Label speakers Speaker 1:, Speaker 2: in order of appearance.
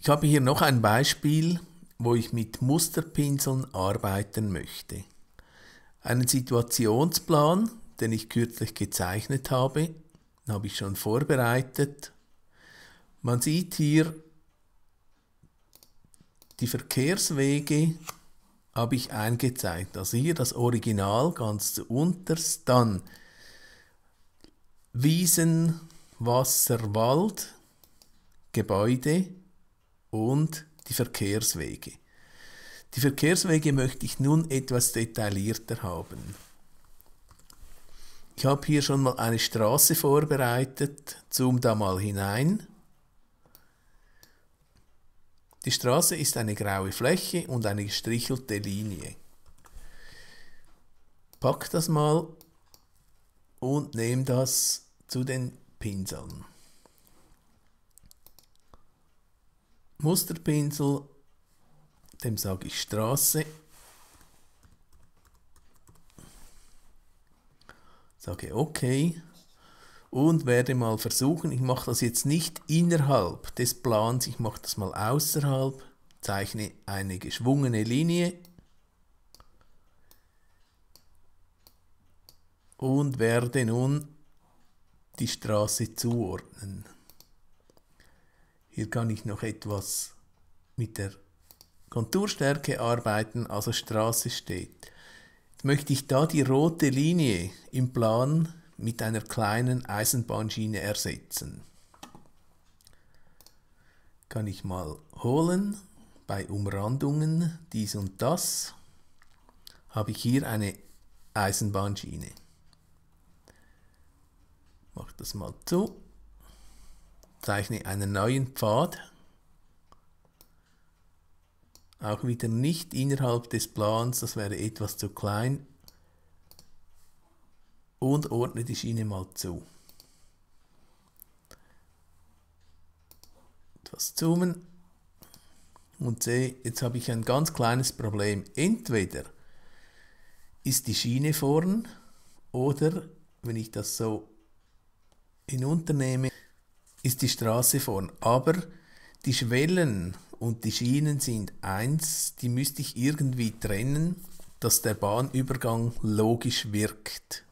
Speaker 1: Ich habe hier noch ein Beispiel, wo ich mit Musterpinseln arbeiten möchte. Einen Situationsplan, den ich kürzlich gezeichnet habe, habe ich schon vorbereitet. Man sieht hier die Verkehrswege habe ich eingezeigt. Also hier das Original ganz zu unterst, dann Wiesen, Wasser, Wald, Gebäude, und die Verkehrswege. Die Verkehrswege möchte ich nun etwas detaillierter haben. Ich habe hier schon mal eine Straße vorbereitet. Zoom da mal hinein. Die Straße ist eine graue Fläche und eine gestrichelte Linie. Pack das mal und nehme das zu den Pinseln. Musterpinsel, dem sage ich Straße. Sage OK und werde mal versuchen, ich mache das jetzt nicht innerhalb des Plans, ich mache das mal außerhalb, zeichne eine geschwungene Linie und werde nun die Straße zuordnen. Hier kann ich noch etwas mit der Konturstärke arbeiten, also Straße steht. Jetzt möchte ich da die rote Linie im Plan mit einer kleinen Eisenbahnschiene ersetzen. Kann ich mal holen bei Umrandungen, dies und das, habe ich hier eine Eisenbahnschiene. Mach das mal zu zeichne einen neuen Pfad, auch wieder nicht innerhalb des Plans, das wäre etwas zu klein, und ordne die Schiene mal zu. Etwas zoomen und sehe, jetzt habe ich ein ganz kleines Problem. Entweder ist die Schiene vorn oder wenn ich das so hinunternehme, ist die Straße vorn. Aber die Schwellen und die Schienen sind eins, die müsste ich irgendwie trennen, dass der Bahnübergang logisch wirkt.